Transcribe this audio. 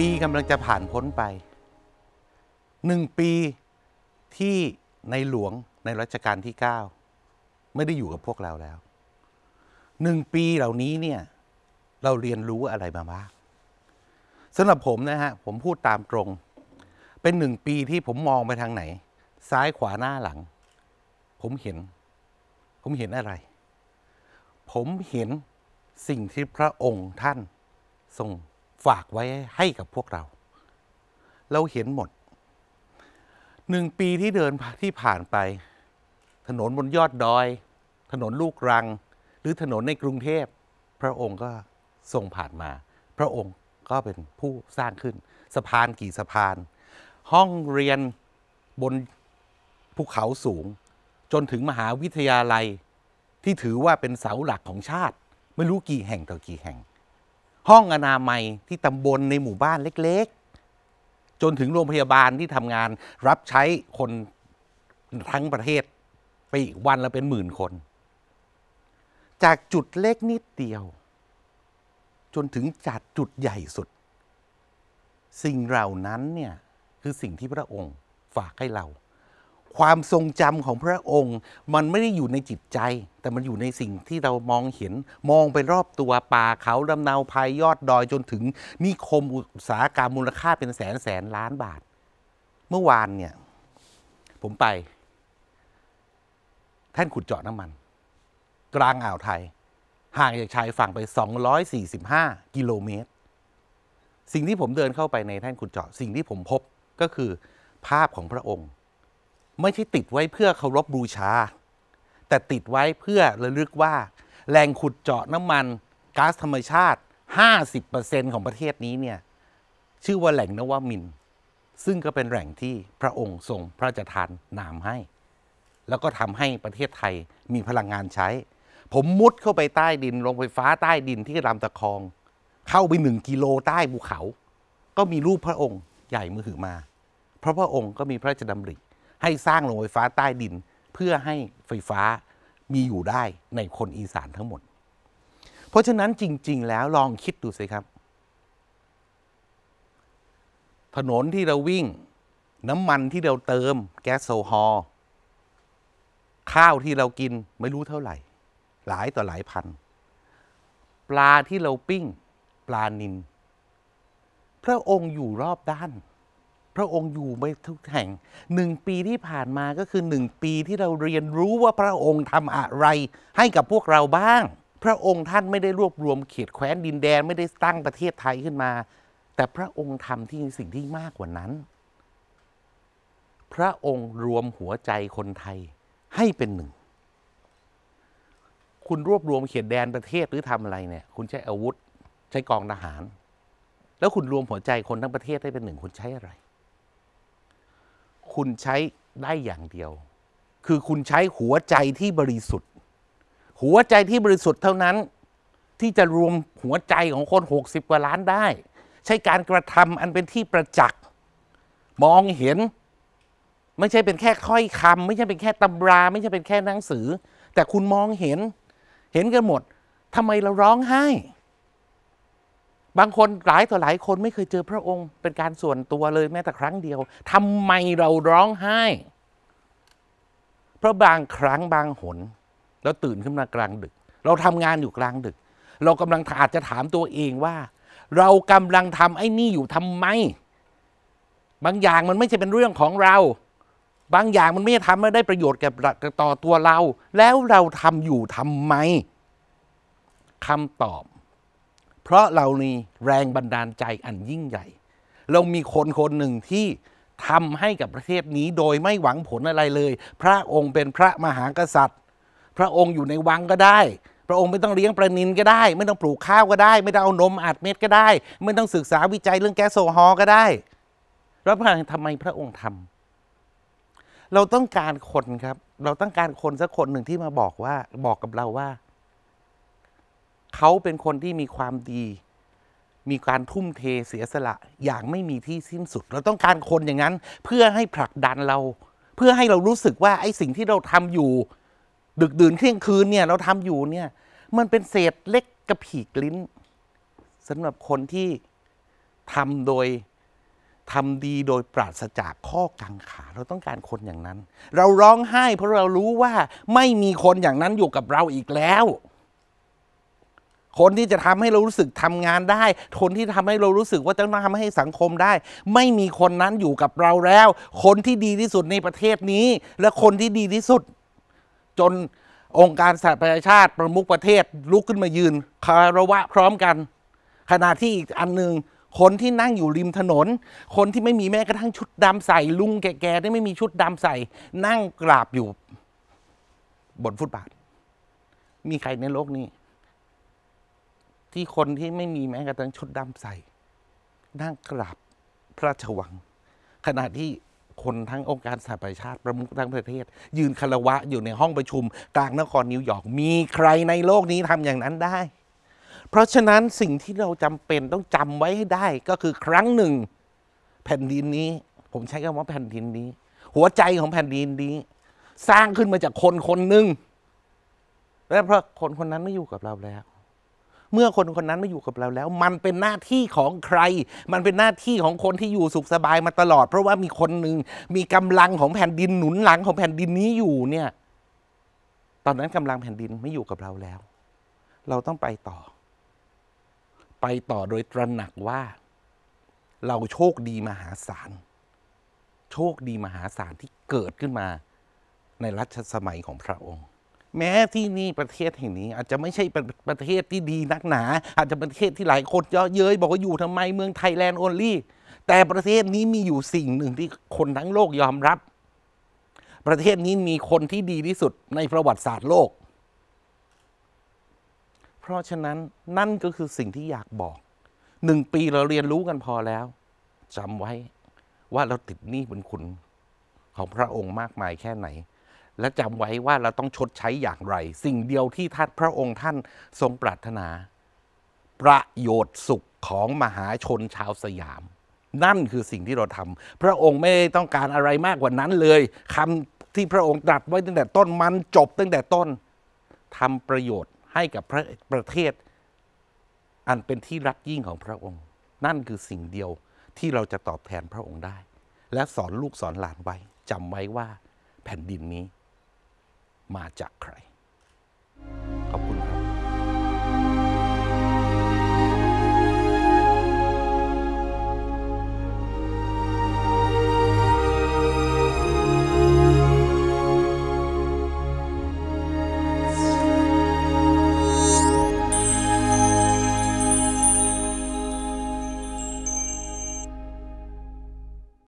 ปีกำลังจะผ่านพ้นไปหนึ่งปีที่ในหลวงในรัชกาลที่ 9 ไม่ได้อยู่กับพวกเราแล้วหนึ่งปีเหล่านี้เนี่ย เราเรียนรู้อะไรมาบ้างสำหรับผมนะฮะผมพูดตามตรง เป็นหนึ่งปีที่ผมมองไปทางไหน ซ้ายขวาหน้าหลัง ผมเห็น ผมเห็นอะไร ผมเห็นสิ่งที่พระองค์ท่านทรงฝากไว้ให้กับพวกเรา เราเห็นหมดหนึ่งปีที่เดินที่ผ่านไป ถนนบนยอดดอย ถนนลูกรังหรือถนนในกรุงเทพ พระองค์ก็ทรงผ่านมา พระองค์ก็เป็นผู้สร้างขึ้น สะพานกี่สะพาน ห้องเรียนบนภูเขาสูง จนถึงมหาวิทยาลัย ที่ถือว่าเป็นเสาหลักของชาติ ไม่รู้กี่แห่งต่อกี่แห่งห้องอนามัยที่ตำบลในหมู่บ้านเล็กๆ จนถึงโรงพยาบาลที่ทำงานรับใช้คนทั้งประเทศไปอีกวันละเป็นหมื่นคน จากจุดเล็กนิดเดียว จนถึงจัดจุดใหญ่สุด สิ่งเหล่านั้นเนี่ย คือสิ่งที่พระองค์ฝากให้เราความทรงจำของพระองค์ มันไม่ได้อยู่ในจิตใจ แต่มันอยู่ในสิ่งที่เรามองเห็น มองไปรอบตัวป่าเขาลำนาวภายยอดดอยจนถึงนิคมอุตสาหกรรมมูลค่าเป็นแสนแสนล้านบาท เมื่อวานเนี่ย ผมไปท่านขุดเจาะน้ำมัน กลางอ่าวไทย ห่างจากชายฝั่งไป 245 กิโลเมตร สิ่งที่ผมเดินเข้าไปในท่านขุดเจาะ สิ่งที่ผมพบก็คือ ภาพของพระองค์ไม่ใช่ติดไว้เพื่อเคารพบูชา แต่ติดไว้เพื่อระลึกว่า แรงขุดเจาะน้ำมันก๊าซธรรมชาติ 50%ของประเทศนี้เนี่ยชื่อว่าแหล่งนวมิน ซึ่งก็เป็นแหล่งที่พระองค์ทรงพระราชทานนามให้ แล้วก็ทำให้ประเทศไทยมีพลังงานใช้ ผมมุดเข้าไปใต้ดิน ลงไฟฟ้าใต้ดินที่รลำตะคอง เข้าไปหนึ่งกิโลใต้ภูเขา ก็มีรูปพระองค์ใหญ่มือหือมา เพราะพระองค์ก็มีพระราชดำริให้สร้างโรงไฟฟ้าใต้ดิน เพื่อให้ไฟฟ้ามีอยู่ได้ในคนอีสานทั้งหมด เพราะฉะนั้นจริง ๆ แล้วลองคิดดูสิครับ ถนนที่เราวิ่งน้ำมันที่เราเติมแก๊สโซฮอลข้าวที่เรากินไม่รู้เท่าไหร่ หลายต่อหลายพัน ปลาที่เราปิ้งปลานินพระองค์อยู่รอบด้านพระองค์อยู่ไปทุกแห่งหนึ่งปีที่ผ่านมาก็คือหนึ่งปีที่เราเรียนรู้ว่าพระองค์ทำอะไรให้กับพวกเราบ้าง พระองค์ท่านไม่ได้รวบรวมเขตแคว้นดินแดนไม่ได้ตั้งประเทศไทยขึ้นมา แต่พระองค์ทำที่สิ่งที่มากกว่านั้น พระองค์รวมหัวใจคนไทยให้เป็นหนึ่ง คุณรวบรวมเขตแดนประเทศหรือทำอะไรเนี่ยคุณใช้อาวุธใช้กองทหาร แล้วคุณรวมหัวใจคนทั้งประเทศให้เป็นหนึ่งคุณใช้อะไรคุณใช้ได้อย่างเดียว คือคุณใช้หัวใจที่บริสุทธิ์ หัวใจที่บริสุทธิ์เท่านั้นที่จะรวมหัวใจของคน 60 กว่าล้านได้ ใช้การกระทำอันเป็นที่ประจักษ์มองเห็น ไม่ใช่เป็นแค่ค่อยคำ ไม่ใช่เป็นแค่ตำรา ไม่ใช่เป็นแค่หนังสือ แต่คุณมองเห็น เห็นกันหมดทำไมเราร้องไห้บางคนหลายต่อหลายคนไม่เคยเจอพระองค์ เป็นการส่วนตัวเลย แม้แต่ครั้งเดียวทำไมเราร้องไห้ เพราะบางครั้งบางหน แล้วตื่นขึ้นมากลางดึก เราทำงานอยู่กลางดึก เรากำลังอาจจะถามตัวเองว่า เรากำลังทำไอ้นี่อยู่ทำไม บางอย่างมันไม่ใช่เป็นเรื่องของเรา บางอย่างมันไม่ทำไม่ได้ประโยชน์แก่ต่อตัวเรา แล้วเราทำอยู่ทำไมคำตอบเพราะเรามีแรงบันดาลใจอันยิ่งใหญ่ เรามีคนคนหนึ่งที่ทำให้กับประเทศนี้โดยไม่หวังผลอะไรเลย พระองค์เป็นพระมหากษัตริย์ พระองค์อยู่ในวังก็ได้ พระองค์ไม่ต้องเลี้ยงประนินก็ได้ ไม่ต้องปลูกข้าวก็ได้ ไม่ต้องเอานมอัดเม็ดก็ได้ไม่ต้องศึกษาวิจัยเรื่องแก๊สโซฮอก็ได้ แล้วพระทำไมพระองค์ทำ เราต้องการคนครับ เราต้องการคนสักคนหนึ่งที่มาบอกว่าบอกกับเราว่าเขาเป็นคนที่มีความดี มีการทุ่มเทเสียสละอย่างไม่มีที่สิ้นสุด เราต้องการคนอย่างนั้นเพื่อให้ผลักดันเรา เพื่อให้เรารู้สึกว่าไอ้สิ่งที่เราทำอยู่ ดึกดื่นเที่ยงคืนเนี่ยเราทำอยู่เนี่ย มันเป็นเศษเล็กกระผีกลิ้นสำหรับคนที่ทำโดยทำดีโดยปราศจากข้อกังขาเราต้องการคนอย่างนั้น เราร้องไห้เพราะเรารู้ว่าไม่มีคนอย่างนั้นอยู่กับเราอีกแล้วคนที่จะทำให้เรารู้สึกทำงานได้ คนที่ทำให้เรารู้สึกว่าจะต้องทำให้สังคมได้ ไม่มีคนนั้นอยู่กับเราแล้ว คนที่ดีที่สุดในประเทศนี้ และคนที่ดีที่สุด จนองค์การสหประชาชาติประมุขประเทศลุกขึ้นมายืนคารวะพร้อมกัน ขณะที่อีกอันหนึ่งคนที่นั่งอยู่ริมถนน คนที่ไม่มีแม้กระทั่งชุดดำใส่ ลุงแก่ๆที่ไม่มีชุดดำใส่ นั่งกราบอยู่ บนฟุตบาท มีใครในโลกนี้ที่คนที่ไม่มีแม้กระทั่งชุดดำใส่ นั่งกราบพระราชวังขณะที่คนทั้งองค์การสหประชาชาติประมุขทั้งประเทศ ยืนคารวะอยู่ในห้องประชุม กลางนครนิวยอร์กมีใครในโลกนี้ทำอย่างนั้นได้ เพราะฉะนั้นสิ่งที่เราจำเป็นต้องจำไว้ให้ได้ ก็คือครั้งหนึ่งแผ่นดินนี้ ผมใช้คำว่าแผ่นดินนี้ หัวใจของแผ่นดินนี้ สร้างขึ้นมาจากคนคนหนึ่งและเพราะคนคนนั้นไม่อยู่กับเราแล้วเมื่อคนคนนั้นไม่อยู่กับเราแล้ว มันเป็นหน้าที่ของใคร มันเป็นหน้าที่ของคนที่อยู่สุขสบายมาตลอด เพราะว่ามีคนหนึ่งมีกำลังของแผ่นดินหนุนหลังของแผ่นดินนี้อยู่เนี่ย ตอนนั้นกำลังแผ่นดินไม่อยู่กับเราแล้ว เราต้องไปต่อ ไปต่อโดยตระหนักว่าเราโชคดีมหาศาล โชคดีมหาศาลที่เกิดขึ้นมาในรัชสมัยของพระองค์แม้ที่นี่ประเทศแห่งนี้อาจจะไม่ใช่ปประเทศที่ดีนักหนา อาจจะปประเทศที่หลายคนเยอะเย้ยบอกว่าอยู่ทำไมเมืองไทยแลนด์โอลี่ แต่ประเทศนี้มีอยู่สิ่งหนึ่งที่คนทั้งโลกยอมรับ ประเทศนี้มีคนที่ดีที่สุดในประวัติศาสตร์โลก เพราะฉะนั้นนั่นก็คือสิ่งที่อยากบอก หนึ่งปีเราเรียนรู้กันพอแล้วจำไว้ว่าเราติดหนี้บุญคุณของพระองค์มากมายแค่ไหนและจำไว้ว่าเราต้องชดใช้อย่างไร สิ่งเดียวที่ท่านพระองค์ท่านทรงปรารถนา ประโยชน์สุขของมหาชนชาวสยาม นั่นคือสิ่งที่เราทำ พระองค์ไม่ต้องการอะไรมากกว่านั้นเลย คำที่พระองค์ตรัสไว้ตั้งแต่ต้นมันจบตั้งแต่ต้น ทำประโยชน์ให้กับพระประเทศ อันเป็นที่รักยิ่งของพระองค์ นั่นคือสิ่งเดียวที่เราจะตอบแทนพระองค์ได้ และสอนลูกสอนหลานไว้จำไว้ว่าแผ่นดินนี้มาจากใคร